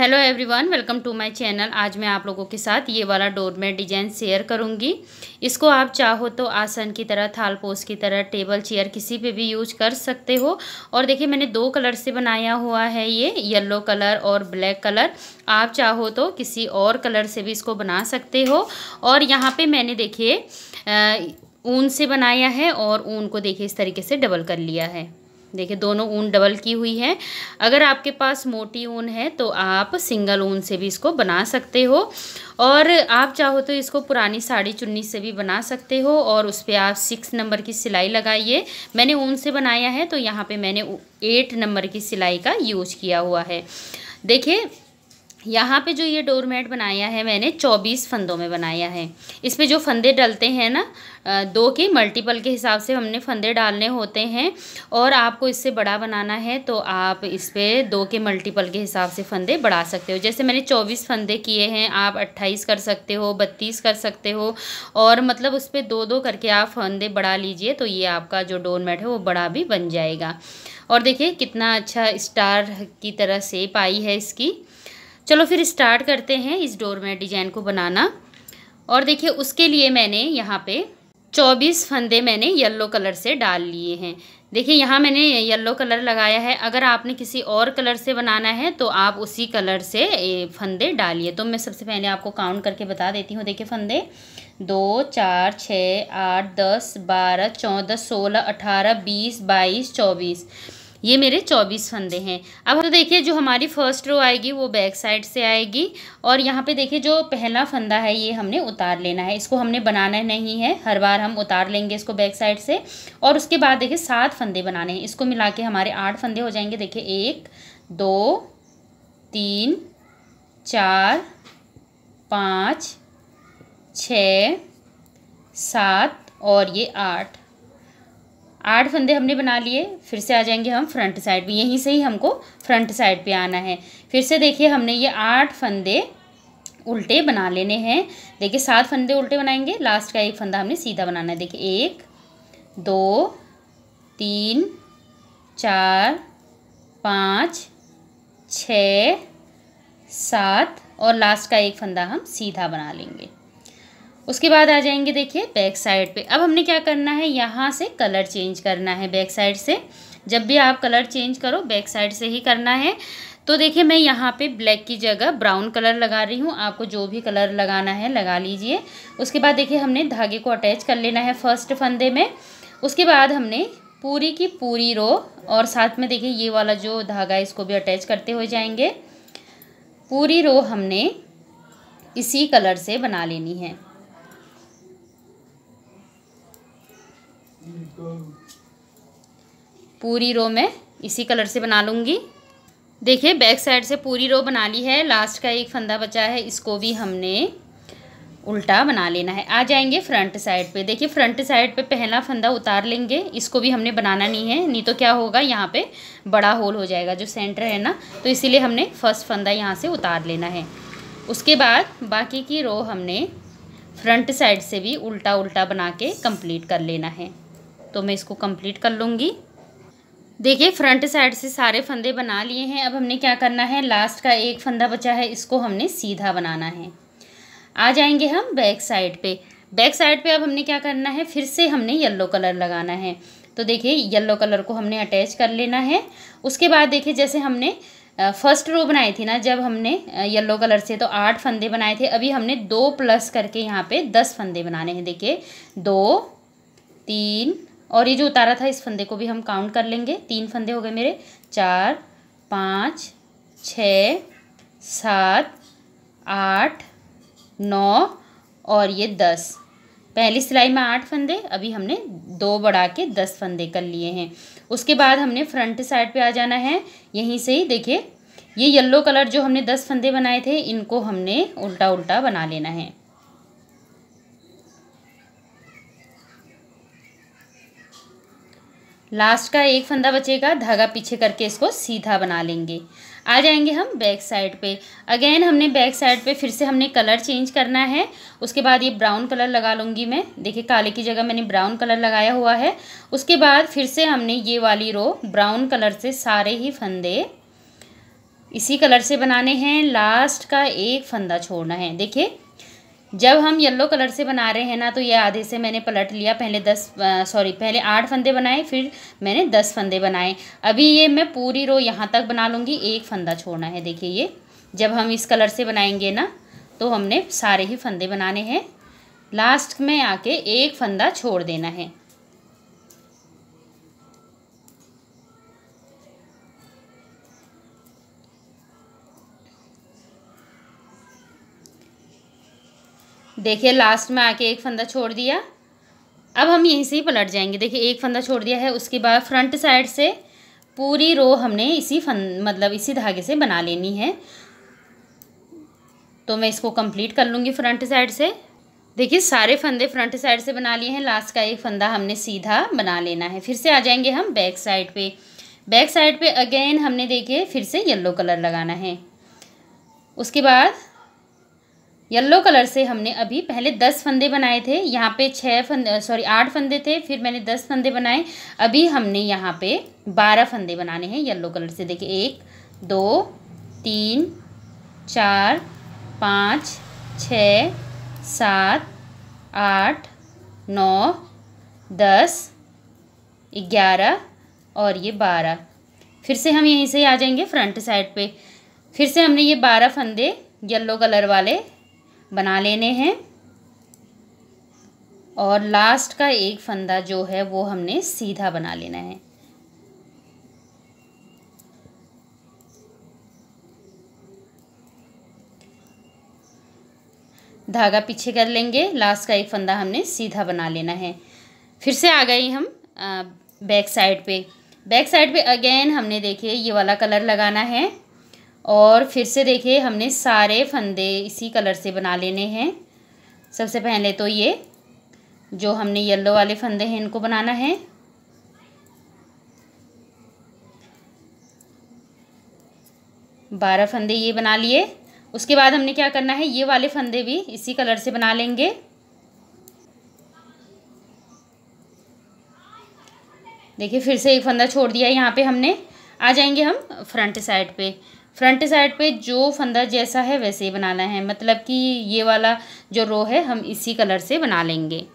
hello everyone welcome to my channel आज मैं आप लोगों के साथ ये वाला डोरमेट डिजाइन शेयर करूंगी इसको आप चाहो तो आसन की तरह थाल पोस की तरह टेबल चेयर किसी पे भी यूज कर सकते हो और देखिए मैंने दो कलर से बनाया हुआ है ये येलो कलर और ब्लैक कलर आप चाहो तो किसी और कलर से भी इसको बना सकते हो और यहाँ पर मैंने देखिए ऊन से बनाया है और ऊन को देखिए इस तरीके से डबल कर लिया है देखिए दोनों ऊन डबल की हुई है अगर आपके पास मोटी ऊन है तो आप सिंगल ऊन से भी इसको बना सकते हो और आप चाहो तो इसको पुरानी साड़ी चुन्नी से भी बना सकते हो और उस पर आप सिक्स नंबर की सिलाई लगाइए मैंने ऊन से बनाया है तो यहाँ पे मैंने एट नंबर की सिलाई का यूज किया हुआ है देखिए यहाँ पे जो ये डोर मैट बनाया है मैंने चौबीस फंदों में बनाया है इस पर जो फंदे डलते हैं ना दो के मल्टीपल के हिसाब से हमने फंदे डालने होते हैं और आपको इससे बड़ा बनाना है तो आप इस पर दो के मल्टीपल के हिसाब से फंदे बढ़ा सकते हो जैसे मैंने चौबीस फंदे किए हैं आप अट्ठाईस कर सकते हो बत्तीस कर सकते हो और मतलब उस पर दो दो करके आप फंदे बढ़ा लीजिए तो ये आपका जो डोर मैट है वो बड़ा भी बन जाएगा और देखिए कितना अच्छा स्टार की तरह सेप आई है इसकी चलो फिर स्टार्ट करते हैं इस डोरमेट डिज़ाइन को बनाना और देखिए उसके लिए मैंने यहाँ पे चौबीस फंदे मैंने येलो कलर से डाल लिए हैं देखिए यहाँ मैंने येलो कलर लगाया है अगर आपने किसी और कलर से बनाना है तो आप उसी कलर से फंदे डालिए तो मैं सबसे पहले आपको काउंट करके बता देती हूँ देखिए फंदे दो चार छः आठ दस बारह चौदह सोलह अठारह बीस बाईस चौबीस ये मेरे चौबीस फंदे हैं अब तो देखिए जो हमारी फर्स्ट रो आएगी वो बैक साइड से आएगी और यहाँ पे देखिए जो पहला फंदा है ये हमने उतार लेना है इसको हमने बनाना नहीं है हर बार हम उतार लेंगे इसको बैक साइड से और उसके बाद देखिए सात फंदे बनाने हैं इसको मिला के हमारे आठ फंदे हो जाएंगे देखिए एक दो तीन चार पाँच छ सात और ये आठ आठ फंदे हमने बना लिए फिर से आ जाएंगे हम फ्रंट साइड पे यहीं से ही हमको फ्रंट साइड पे आना है फिर से देखिए हमने ये आठ फंदे उल्टे बना लेने हैं देखिए सात फंदे उल्टे बनाएंगे लास्ट का एक फंदा हमने सीधा बनाना है देखिए एक दो तीन चार पाँच छ सात और लास्ट का एक फंदा हम सीधा बना लेंगे उसके बाद आ जाएंगे देखिए बैक साइड पे अब हमने क्या करना है यहाँ से कलर चेंज करना है बैक साइड से जब भी आप कलर चेंज करो बैक साइड से ही करना है तो देखिए मैं यहाँ पे ब्लैक की जगह ब्राउन कलर लगा रही हूँ आपको जो भी कलर लगाना है लगा लीजिए उसके बाद देखिए हमने धागे को अटैच कर लेना है फर्स्ट फंदे में उसके बाद हमने पूरी की पूरी रो और साथ में देखिए ये वाला जो धागा है इसको भी अटैच करते हुए जाएंगे पूरी रो हमने इसी कलर से बना लेनी है पूरी रो में इसी कलर से बना लूँगी देखिए बैक साइड से पूरी रो बना ली है लास्ट का एक फंदा बचा है इसको भी हमने उल्टा बना लेना है आ जाएंगे फ्रंट साइड पे देखिए फ्रंट साइड पे पहला फंदा उतार लेंगे इसको भी हमने बनाना नहीं है नहीं तो क्या होगा यहाँ पे बड़ा होल हो जाएगा जो सेंटर है ना तो इसीलिए हमने फर्स्ट फंदा यहाँ से उतार लेना है उसके बाद बाकी की रो हमने फ्रंट साइड से भी उल्टा उल्टा बना के कंप्लीट कर लेना है तो मैं इसको कंप्लीट कर लूँगी देखिए फ्रंट साइड से सारे फंदे बना लिए हैं अब हमने क्या करना है लास्ट का एक फंदा बचा है इसको हमने सीधा बनाना है आ जाएंगे हम बैक साइड पे बैक साइड पे अब हमने क्या करना है फिर से हमने येलो कलर लगाना है तो देखिए येलो कलर को हमने अटैच कर लेना है उसके बाद देखिए जैसे हमने फर्स्ट रो बनाई थी ना जब हमने येलो कलर से तो आठ फंदे बनाए थे अभी हमने दो प्लस करके यहाँ पे दस फंदे बनाने हैं देखिए दो तीन और ये जो उतारा था इस फंदे को भी हम काउंट कर लेंगे तीन फंदे हो गए मेरे चार पाँच छ सात आठ नौ और ये दस पहली सिलाई में आठ फंदे अभी हमने दो बढ़ा के दस फंदे कर लिए हैं उसके बाद हमने फ्रंट साइड पे आ जाना है यहीं से ही देखिए ये येलो कलर जो हमने दस फंदे बनाए थे इनको हमने उल्टा उल्टा बना लेना है लास्ट का एक फंदा बचेगा धागा पीछे करके इसको सीधा बना लेंगे आ जाएंगे हम बैक साइड पे अगेन हमने बैक साइड पे फिर से हमने कलर चेंज करना है उसके बाद ये ब्राउन कलर लगा लूँगी मैं देखिए काले की जगह मैंने ब्राउन कलर लगाया हुआ है उसके बाद फिर से हमने ये वाली रो ब्राउन कलर से सारे ही फंदे इसी कलर से बनाने हैं लास्ट का एक फंदा छोड़ना है देखिए जब हम येलो कलर से बना रहे हैं ना तो ये आधे से मैंने पलट लिया पहले दस सॉरी पहले आठ फंदे बनाए फिर मैंने दस फंदे बनाए अभी ये मैं पूरी रो यहाँ तक बना लूँगी एक फंदा छोड़ना है देखिए ये जब हम इस कलर से बनाएंगे ना तो हमने सारे ही फंदे बनाने हैं लास्ट में आके एक फंदा छोड़ देना है देखिए लास्ट में आके एक फंदा छोड़ दिया अब हम यहीं से ही पलट जाएंगे देखिए एक फंदा छोड़ दिया है उसके बाद फ्रंट साइड से पूरी रो हमने इसी फंद मतलब इसी धागे से बना लेनी है तो मैं इसको कंप्लीट कर लूँगी फ्रंट साइड से देखिए सारे फंदे फ्रंट साइड से बना लिए हैं लास्ट का एक फंदा हमने सीधा बना लेना है फिर से आ जाएंगे हम बैक साइड पे बैक साइड पे अगेन हमने देखिए फिर से येलो कलर लगाना है उसके बाद येलो कलर से हमने अभी पहले दस फंदे बनाए थे यहाँ पे छः फंदे सॉरी आठ फंदे थे फिर मैंने दस फंदे बनाए अभी हमने यहाँ पे बारह फंदे बनाने हैं येलो कलर से देखिए एक दो तीन चार पाँच छ सात आठ नौ दस ग्यारह और ये बारह फिर से हम यहीं से आ जाएंगे फ्रंट साइड पे फिर से हमने ये बारह फंदे येलो कलर वाले बना लेने हैं और लास्ट का एक फंदा जो है वो हमने सीधा बना लेना है धागा पीछे कर लेंगे लास्ट का एक फंदा हमने सीधा बना लेना है फिर से आ गई हम आ, बैक साइड पे बैक साइड पे अगेन हमने देखिए ये वाला कलर लगाना है और फिर से देखिए हमने सारे फंदे इसी कलर से बना लेने हैं सबसे पहले तो ये जो हमने येलो वाले फंदे हैं इनको बनाना है बारह फंदे ये बना लिए उसके बाद हमने क्या करना है ये वाले फंदे भी इसी कलर से बना लेंगे देखिए फिर से एक फंदा छोड़ दिया यहाँ पे हमने आ जाएंगे हम फ्रंट साइड पे फ्रंट साइड पे जो फंदा जैसा है वैसे ही बनाना है मतलब कि ये वाला जो रो है हम इसी कलर से बना लेंगे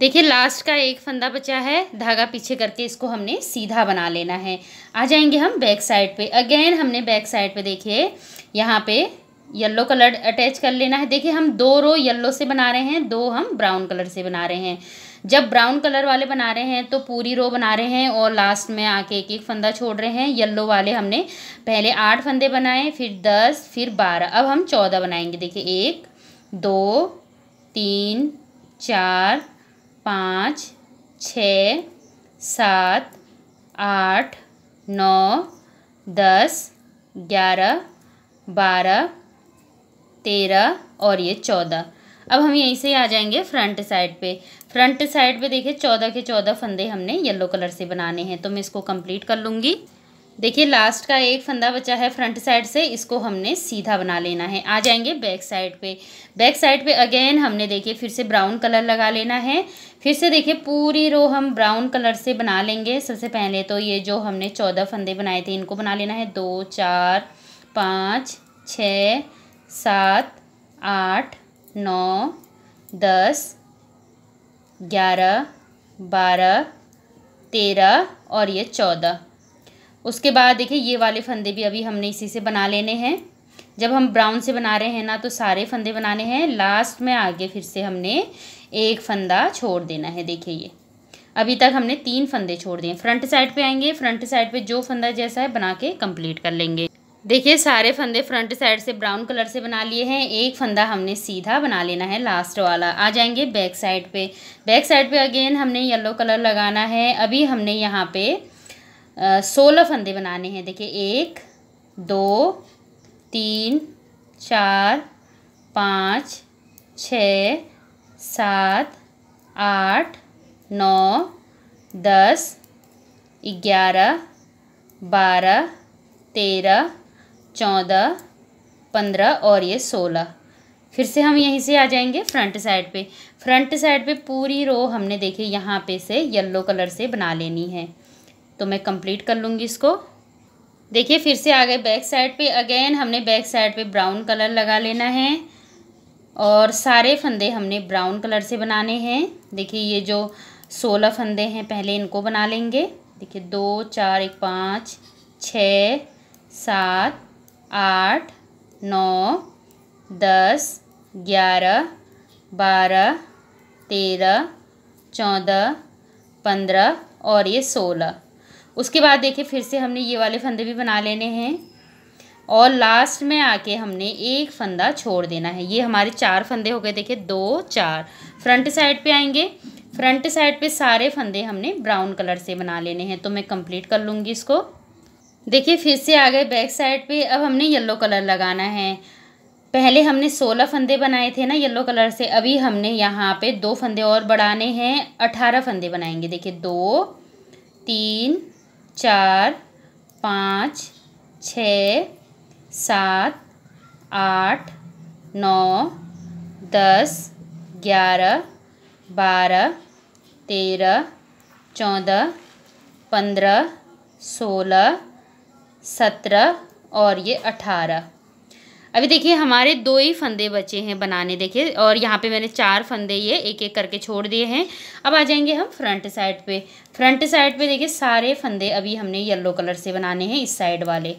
देखिए लास्ट का एक फंदा बचा है धागा पीछे करके इसको हमने सीधा बना लेना है आ जाएंगे हम बैक साइड पे अगेन हमने बैक साइड पे देखिए यहाँ पे येलो कलर अटैच कर लेना है देखिए हम दो रो येलो से बना रहे हैं दो हम ब्राउन कलर से बना रहे हैं जब ब्राउन कलर वाले बना रहे हैं तो पूरी रो बना रहे हैं और लास्ट में आके एक एक फंदा छोड़ रहे हैं येल्लो वाले हमने पहले आठ फंदे बनाए फिर दस फिर बारह अब हम चौदह बनाएंगे देखिए एक दो तीन चार पाँच छ सात आठ नौ दस ग्यारह बारह तेरह और ये चौदह अब हम यहीं से आ जाएंगे फ्रंट साइड पे फ्रंट साइड पे देखिए चौदह के चौदह फंदे हमने येलो कलर से बनाने हैं तो मैं इसको कंप्लीट कर लूँगी देखिए लास्ट का एक फंदा बचा है फ्रंट साइड से इसको हमने सीधा बना लेना है आ जाएंगे बैक साइड पे बैक साइड पे अगेन हमने देखिए फिर से ब्राउन कलर लगा लेना है फिर से देखिए पूरी रो हम ब्राउन कलर से बना लेंगे सबसे पहले तो ये जो हमने चौदह फंदे बनाए थे इनको बना लेना है दो चार पाँच छ सात आठ नौ दस ग्यारह बारह तेरह और ये चौदह उसके बाद देखिए ये वाले फंदे भी अभी हमने इसी से बना लेने हैं जब हम ब्राउन से बना रहे हैं ना तो सारे फंदे बनाने हैं लास्ट में आगे फिर से हमने एक फंदा छोड़ देना है देखिए ये अभी तक हमने तीन फंदे छोड़ दिए फ्रंट साइड पे आएंगे फ्रंट साइड पे जो फंदा जैसा है बना के कंप्लीट कर लेंगे देखिए सारे फंदे फ्रंट साइड से ब्राउन कलर से बना लिए हैं एक फंदा हमने सीधा बना लेना है लास्ट वाला आ जाएंगे बैक साइड पे बैक साइड पे अगेन हमने येलो कलर लगाना है अभी हमने यहाँ पे सोलह फंदे बनाने हैं देखिए एक दो तीन चार पाँच छ सात आठ नौ दस ग्यारह बारह तेरह चौदह पंद्रह और ये सोलह फिर से हम यहीं से आ जाएंगे फ्रंट साइड पे फ्रंट साइड पे पूरी रो हमने देखिए यहाँ पे से येलो कलर से बना लेनी है तो मैं कंप्लीट कर लूँगी इसको देखिए फिर से आ गए बैक साइड पे अगेन हमने बैक साइड पे ब्राउन कलर लगा लेना है और सारे फंदे हमने ब्राउन कलर से बनाने हैं देखिए ये जो सोलह फंदे हैं पहले इनको बना लेंगे देखिए दो चार एक पाँच छ सात आठ नौ दस ग्यारह बारह तेरह चौदह पंद्रह और ये सोलह उसके बाद देखिए फिर से हमने ये वाले फंदे भी बना लेने हैं और लास्ट में आके हमने एक फंदा छोड़ देना है ये हमारे चार फंदे हो गए देखिए दो चार फ्रंट साइड पे आएंगे फ्रंट साइड पे सारे फंदे हमने ब्राउन कलर से बना लेने हैं तो मैं कंप्लीट कर लूँगी इसको देखिए फिर से आ गए बैक साइड पे अब हमने येलो कलर लगाना है पहले हमने सोलह फंदे बनाए थे ना येलो कलर से अभी हमने यहाँ पे दो फंदे और बढ़ाने हैं अठारह फंदे बनाएंगे देखिए दो तीन चार पाँच छ सात आठ नौ दस ग्यारह बारह तेरह चौदह पंद्रह सोलह सत्रह और ये अठारह अभी देखिए हमारे दो ही फंदे बचे हैं बनाने देखिए और यहाँ पे मैंने चार फंदे ये एक एक करके छोड़ दिए हैं अब आ जाएंगे हम फ्रंट साइड पे फ्रंट साइड पे देखिए सारे फंदे अभी हमने येलो कलर से बनाने हैं इस साइड वाले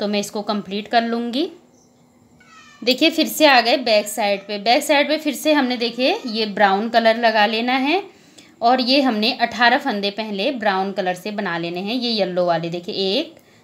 तो मैं इसको कंप्लीट कर लूँगी देखिए फिर से आ गए बैक साइड पे बैक साइड पर फिर से हमने देखिए ये ब्राउन कलर लगा लेना है और ये हमने अठारह फंदे पहले ब्राउन कलर से बना लेने हैं ये येल्लो वाले देखिए एक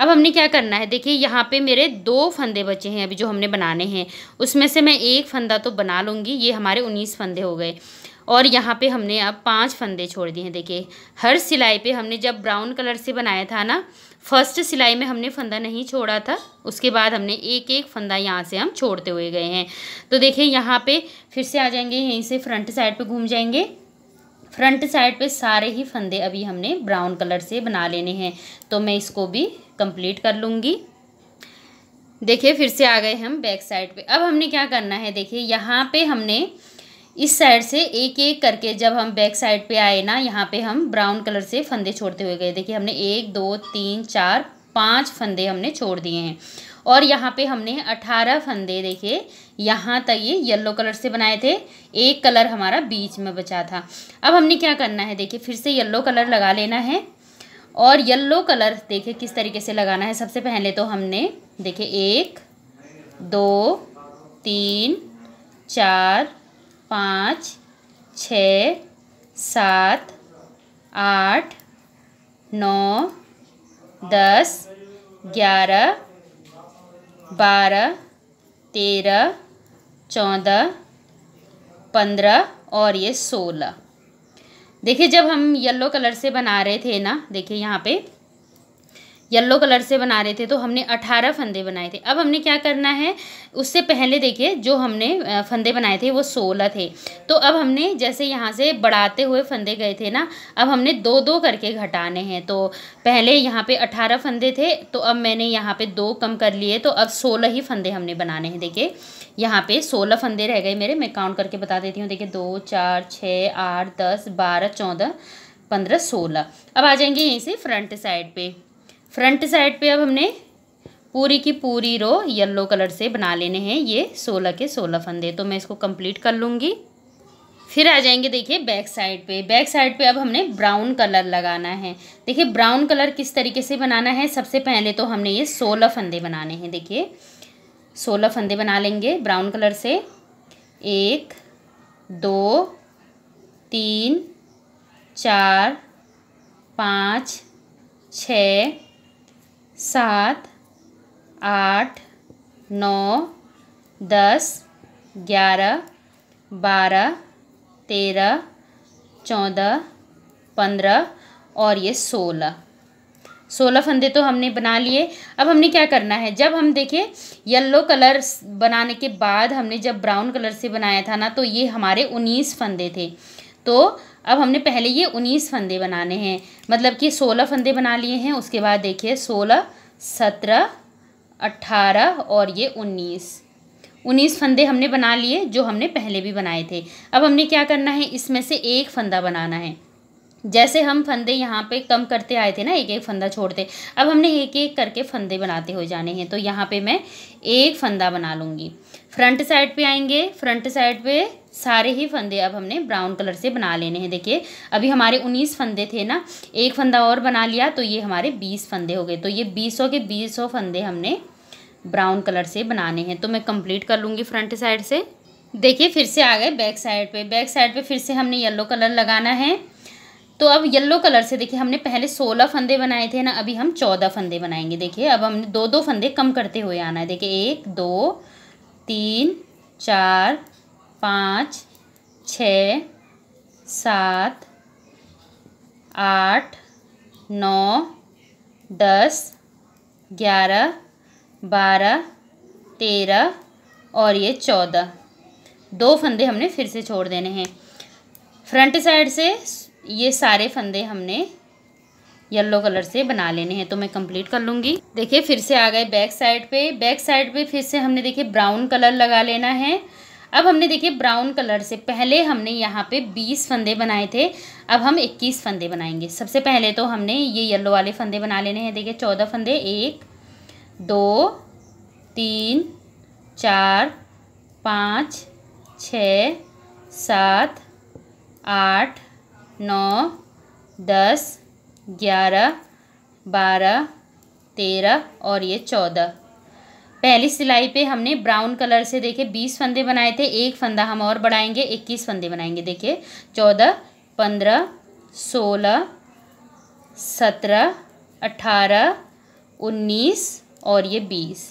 अब हमने क्या करना है देखिए यहाँ पे मेरे दो फंदे बचे हैं अभी जो हमने बनाने हैं उसमें से मैं एक फंदा तो बना लूँगी ये हमारे उन्नीस फंदे हो गए और यहाँ पे हमने अब पांच फंदे छोड़ दिए हैं देखिए हर सिलाई पे हमने जब ब्राउन कलर से बनाया था ना फर्स्ट सिलाई में हमने फंदा नहीं छोड़ा था उसके बाद हमने एक एक फंदा यहाँ से हम छोड़ते हुए गए हैं तो देखिए यहाँ पे फिर से आ जाएंगे यहीं से फ्रंट साइड पे घूम जाएंगे फ्रंट साइड पे सारे ही फंदे अभी हमने ब्राउन कलर से बना लेने हैं तो मैं इसको भी कंप्लीट कर लूँगी देखिए फिर से आ गए हम बैक साइड पे अब हमने क्या करना है देखिए यहाँ पे हमने इस साइड से एक एक करके जब हम बैक साइड पे आए ना यहाँ पे हम ब्राउन कलर से फंदे छोड़ते हुए गए देखिए हमने एक दो तीन चार पाँच फंदे हमने छोड़ दिए हैं और यहाँ पे हमने अठारह फंदे देखिए यहाँ तक ये येलो कलर से बनाए थे एक कलर हमारा बीच में बचा था अब हमने क्या करना है देखिए फिर से येल्लो कलर लगा लेना है और येलो कलर देखिए किस तरीके से लगाना है सबसे पहले तो हमने देखिए एक दो तीन चार पाँच छ सात आठ नौ दस ग्यारह बारह तेरह चौदह पंद्रह और ये सोलह देखिए जब हम येलो कलर से बना रहे थे ना देखिए यहाँ पे येलो कलर से बना रहे थे तो हमने अठारह फंदे बनाए थे अब हमने क्या करना है उससे पहले देखिए जो हमने फंदे बनाए थे वो सोलह थे तो अब हमने जैसे यहाँ से बढ़ाते हुए फंदे गए थे ना अब हमने दो दो करके घटाने हैं तो पहले यहाँ पे अठारह फंदे थे तो अब मैंने यहाँ पे दो कम कर लिए तो अब सोलह ही फंदे हमने बनाने हैं देखिए यहाँ पे सोलह फंदे रह गए मेरे मैं काउंट करके बता देती हूँ देखिए दो चार छः आठ दस बारह चौदह पंद्रह सोलह अब आ जाएंगे यहीं से फ्रंट साइड पे फ्रंट साइड पे अब हमने पूरी की पूरी रो येलो कलर से बना लेने हैं ये सोलह के सोलह फंदे तो मैं इसको कंप्लीट कर लूँगी फिर आ जाएंगे देखिए बैक साइड पे बैक साइड पे अब हमने ब्राउन कलर लगाना है देखिए ब्राउन कलर किस तरीके से बनाना है सबसे पहले तो हमने ये सोलह फंदे बनाने हैं देखिए सोलह फंदे बना लेंगे ब्राउन कलर से एक दो तीन चार पाँच छ सात आठ नौ दस ग्यारह बारह तेरह चौदह पंद्रह और ये सोलह सोलह फंदे तो हमने बना लिए अब हमने क्या करना है जब हम देखें येलो कलर बनाने के बाद हमने जब ब्राउन कलर से बनाया था ना तो ये हमारे उन्नीस फंदे थे तो अब हमने पहले ये उन्नीस फंदे बनाने हैं मतलब कि सोलह फंदे बना लिए हैं उसके बाद देखिए सोलह सत्रह अट्ठारह और ये उन्नीस उन्नीस फंदे हमने बना लिए जो हमने पहले भी बनाए थे अब हमने क्या करना है इसमें से एक फंदा बनाना है जैसे हम फंदे यहाँ पे कम करते आए थे ना एक एक फंदा छोड़ते अब हमने एक एक करके फंदे बनाते हुए जाने हैं तो यहाँ पे मैं एक फंदा बना लूँगी फ्रंट साइड पे आएंगे फ्रंट साइड पे सारे ही फंदे अब हमने ब्राउन कलर से बना लेने हैं देखिए अभी हमारे उन्नीस फंदे थे ना एक फंदा और बना लिया तो ये हमारे बीस फंदे हो गए तो ये बीसों के बीसों फंदे हमने ब्राउन कलर से बनाने हैं तो मैं कंप्लीट कर लूँगी फ्रंट साइड से देखिए फिर से आ गए बैक साइड पे बैक साइड पे फिर से हमने येलो कलर लगाना है तो अब येलो कलर से देखिए हमने पहले सोलह फंदे बनाए थे ना अभी हम चौदह फंदे बनाएंगे देखिए अब हमने दो दो फंदे कम करते हुए आना है देखिए एक दो तीन चार पाँच छ सात आठ नौ दस ग्यारह बारह तेरह और ये चौदह दो फंदे हमने फिर से छोड़ देने हैं फ्रंट साइड से ये सारे फंदे हमने येलो कलर से बना लेने हैं तो मैं कंप्लीट कर लूँगी देखिए फिर से आ गए बैक साइड पे बैक साइड पे फिर से हमने देखिए ब्राउन कलर लगा लेना है अब हमने देखिए ब्राउन कलर से पहले हमने यहाँ पे बीस फंदे बनाए थे अब हम इक्कीस फंदे बनाएंगे सबसे पहले तो हमने ये येलो वाले फंदे बना लेने हैं देखिए चौदह फंदे एक दो तीन चार पाँच छ सात आठ नौ दस ग्यारह बारह तेरह और ये चौदह पहली सिलाई पे हमने ब्राउन कलर से देखे बीस फंदे बनाए थे एक फंदा हम और बढ़ाएंगे इक्कीस फंदे बनाएंगे देखिए चौदह पंद्रह सोलह सत्रह अट्ठारह उन्नीस और ये बीस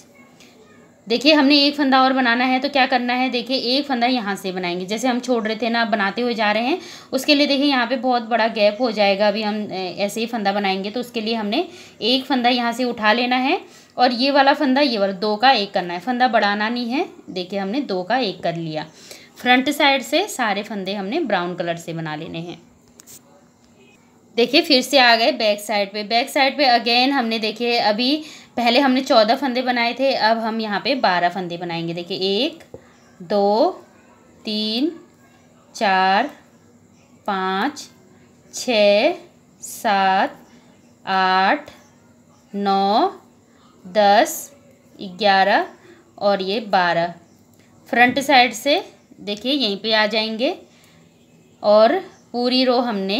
देखिए हमने एक फंदा और बनाना है तो क्या करना है देखिए एक फंदा यहाँ से बनाएंगे जैसे हम छोड़ रहे थे ना बनाते हुए जा रहे हैं उसके लिए देखिए यहाँ पे बहुत बड़ा गैप हो जाएगा अभी हम ऐसे ही फंदा बनाएंगे तो उसके लिए हमने एक फंदा यहाँ से उठा लेना है और ये वाला फंदा ये वाला दो का एक करना है फंदा बढ़ाना नहीं है देखिए हमने दो का एक कर लिया फ्रंट साइड से सारे फंदे हमने ब्राउन कलर से बना लेने हैं देखिए फिर से आ गए बैक साइड पे बैक साइड पे अगेन हमने देखिए अभी पहले हमने चौदह फंदे बनाए थे अब हम यहाँ पे बारह फंदे बनाएंगे देखिए एक दो तीन चार पाँच छ सात आठ नौ दस ग्यारह और ये बारह फ्रंट साइड से देखिए यहीं पे आ जाएंगे और पूरी रो हमने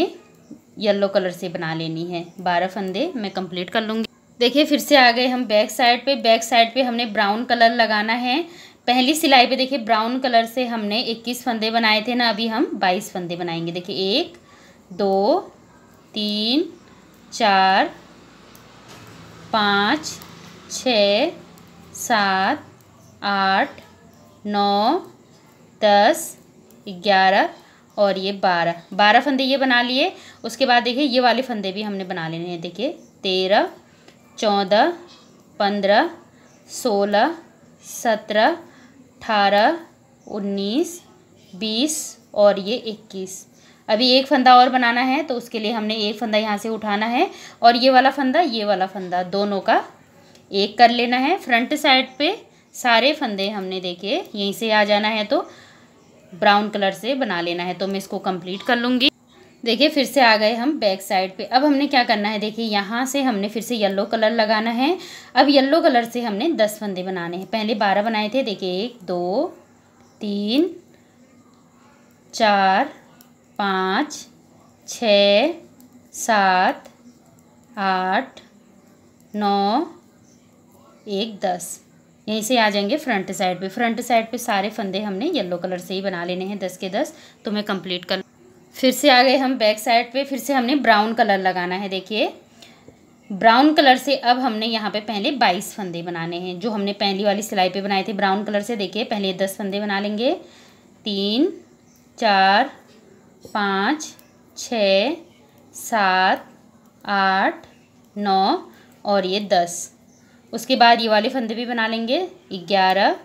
येलो कलर से बना लेनी है बारह फंदे मैं कंप्लीट कर लूँगी देखिए फिर से आ गए हम बैक साइड पे बैक साइड पे हमने ब्राउन कलर लगाना है पहली सिलाई पे देखिए ब्राउन कलर से हमने 21 फंदे बनाए थे ना अभी हम 22 फंदे बनाएंगे देखिए एक दो तीन चार पाँच छ सात आठ नौ दस ग्यारह और ये बारह बारह फंदे ये बना लिए उसके बाद देखिए ये वाले फंदे भी हमने बना लेने हैं देखिए तेरह चौदह पंद्रह सोलह सत्रह अठारह उन्नीस बीस और ये इक्कीस अभी एक फंदा और बनाना है तो उसके लिए हमने एक फंदा यहाँ से उठाना है और ये वाला फंदा ये वाला फंदा दोनों का एक कर लेना है फ्रंट साइड पे सारे फंदे हमने देखे यहीं से आ जाना है तो ब्राउन कलर से बना लेना है तो मैं इसको कंप्लीट कर लूँगी देखिए फिर से आ गए हम बैक साइड पे अब हमने क्या करना है देखिए यहाँ से हमने फिर से येलो कलर लगाना है अब येलो कलर से हमने दस फंदे बनाने हैं पहले बारह बनाए थे देखिए एक दो तीन चार पाँच छ सात आठ नौ एक दस यहीं से आ जाएंगे फ्रंट साइड पे फ्रंट साइड पे सारे फंदे हमने येलो कलर से ही बना लेने हैं दस के दस तो मैं कंप्लीट कर फिर से आ गए हम बैक साइड पे फिर से हमने ब्राउन कलर लगाना है देखिए ब्राउन कलर से अब हमने यहाँ पे पहले बाईस फंदे बनाने हैं जो हमने पहली वाली सिलाई पे बनाए थे ब्राउन कलर से देखिए पहले दस फंदे बना लेंगे तीन चार पाँच छ सात आठ नौ और ये दस उसके बाद ये वाले फंदे भी बना लेंगे ग्यारह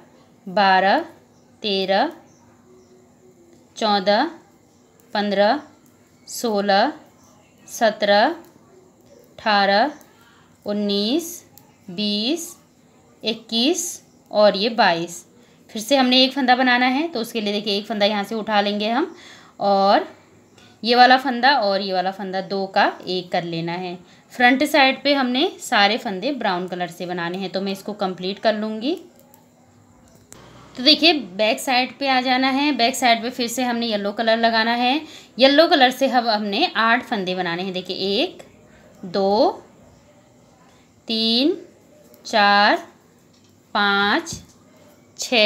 बारह तेरह चौदह पंद्रह सोलह सत्रह अठारह उन्नीस बीस इक्कीस और ये बाईस फिर से हमने एक फंदा बनाना है तो उसके लिए देखिए एक फंदा यहाँ से उठा लेंगे हम और ये वाला फंदा और ये वाला फंदा दो का एक कर लेना है फ्रंट साइड पे हमने सारे फंदे ब्राउन कलर से बनाने हैं तो मैं इसको कंप्लीट कर लूँगी तो देखिए बैक साइड पे आ जाना है बैक साइड पे फिर से हमने येलो कलर लगाना है येलो कलर से हम हमने आठ फंदे बनाने हैं देखिए एक दो तीन चार पाँच छ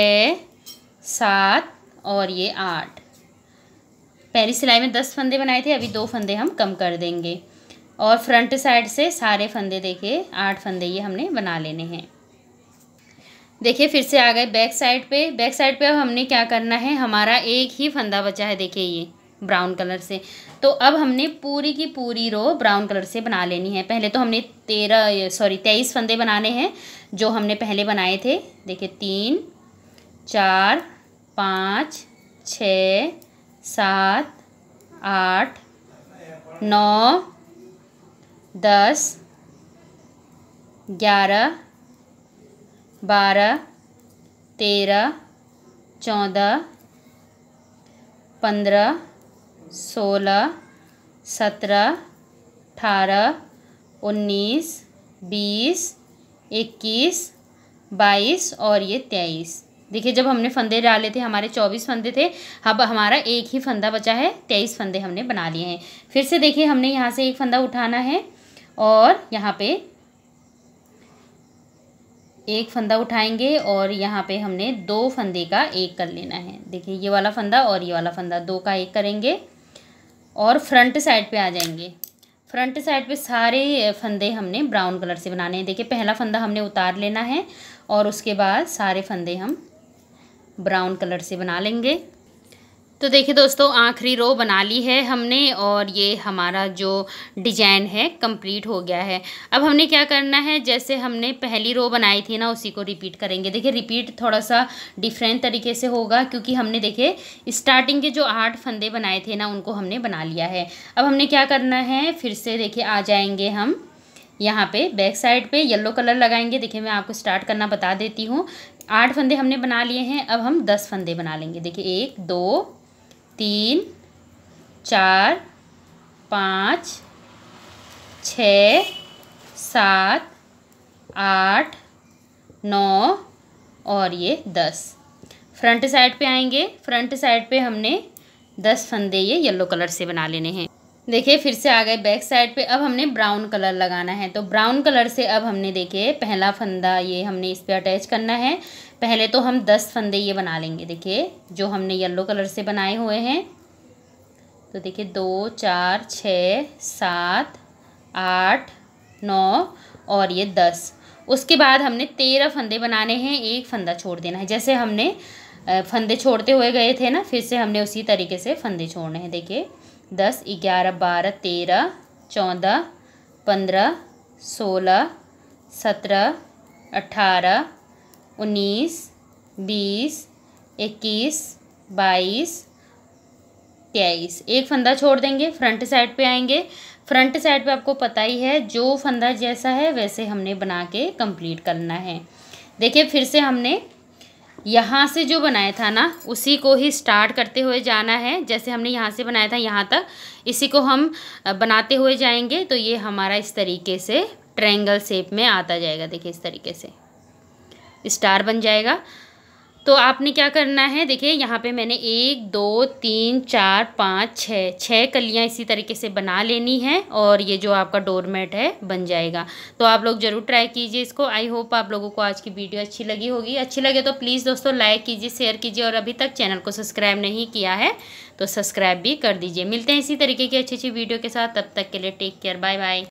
सात और ये आठ पहली सिलाई में दस फंदे बनाए थे अभी दो फंदे हम कम कर देंगे और फ्रंट साइड से सारे फंदे देखिए आठ फंदे ये हमने बना लेने हैं देखिए फिर से आ गए बैक साइड पे बैक साइड पे अब हमने क्या करना है हमारा एक ही फंदा बचा है देखिए ये ब्राउन कलर से तो अब हमने पूरी की पूरी रो ब्राउन कलर से बना लेनी है पहले तो हमने तेरह सॉरी तेईस फंदे बनाने हैं जो हमने पहले बनाए थे देखिए तीन चार पाँच छ सात आठ नौ दस ग्यारह बारह तेरह चौदह पंद्रह सोलह सत्रह अठारह उन्नीस बीस इक्कीस बाईस और ये तेईस देखिए जब हमने फंदे डाले थे हमारे चौबीस फंदे थे अब हमारा एक ही फंदा बचा है तेईस फंदे हमने बना लिए हैं फिर से देखिए हमने यहाँ से एक फंदा उठाना है और यहाँ पे एक फंदा उठाएंगे और यहाँ पे हमने दो फंदे का एक कर लेना है देखिए ये वाला फंदा और ये वाला फंदा दो का एक करेंगे और फ्रंट साइड पे आ जाएंगे फ्रंट साइड पे सारे फंदे हमने ब्राउन कलर से बनाने हैं देखिए पहला फंदा हमने उतार लेना है और उसके बाद सारे फंदे हम ब्राउन कलर से बना लेंगे तो देखिए दोस्तों आखिरी रो बना ली है हमने और ये हमारा जो डिजाइन है कंप्लीट हो गया है अब हमने क्या करना है जैसे हमने पहली रो बनाई थी ना उसी को रिपीट करेंगे देखिए रिपीट थोड़ा सा डिफरेंट तरीके से होगा क्योंकि हमने देखे स्टार्टिंग के जो आठ फंदे बनाए थे ना उनको हमने बना लिया है अब हमने क्या करना है फिर से देखिए आ जाएंगे हम यहाँ पे बैक साइड पे येलो कलर लगाएंगे देखिए मैं आपको स्टार्ट करना बता देती हूँ आठ फंदे हमने बना लिए हैं अब हम दस फंदे बना लेंगे देखिए एक दो तीन चार पाँच छ सात आठ नौ और ये दस फ्रंट साइड पे आएंगे फ्रंट साइड पे हमने दस फंदे ये येलो कलर से बना लेने हैं देखिए फिर से आ गए बैक साइड पे अब हमने ब्राउन कलर लगाना है तो ब्राउन कलर से अब हमने देखिए पहला फंदा ये हमने इस पर अटैच करना है पहले तो हम दस फंदे ये बना लेंगे देखिए जो हमने येलो कलर से बनाए हुए हैं तो देखिए दो चार छ सात आठ नौ और ये दस उसके बाद हमने तेरह फंदे बनाने हैं एक फंदा छोड़ देना है जैसे हमने फंदे छोड़ते हुए गए थे ना फिर से हमने उसी तरीके से फंदे छोड़ने हैं देखिए दस ग्यारह बारह तेरह चौदह पंद्रह सोलह सत्रह अठारह उन्नीस बीस इक्कीस बाईस तेईस एक फंदा छोड़ देंगे फ्रंट साइड पे आएंगे फ्रंट साइड पे आपको पता ही है जो फंदा जैसा है वैसे हमने बना के कंप्लीट करना है देखिए फिर से हमने यहाँ से जो बनाया था ना उसी को ही स्टार्ट करते हुए जाना है जैसे हमने यहाँ से बनाया था यहाँ तक इसी को हम बनाते हुए जाएंगे तो ये हमारा इस तरीके से ट्रायंगल शेप में आता जाएगा देखिए इस तरीके से स्टार बन जाएगा तो आपने क्या करना है देखिए यहाँ पे मैंने एक दो तीन चार पाँच छः छः कलियाँ इसी तरीके से बना लेनी है और ये जो आपका डोरमेट है बन जाएगा तो आप लोग ज़रूर ट्राई कीजिए इसको आई होप आप लोगों को आज की वीडियो अच्छी लगी होगी अच्छी लगे तो प्लीज़ दोस्तों लाइक कीजिए शेयर कीजिए और अभी तक चैनल को सब्सक्राइब नहीं किया है तो सब्सक्राइब भी कर दीजिए मिलते हैं इसी तरीके की अच्छी अच्छी वीडियो के साथ तब तक के लिए टेक केयर बाय बाय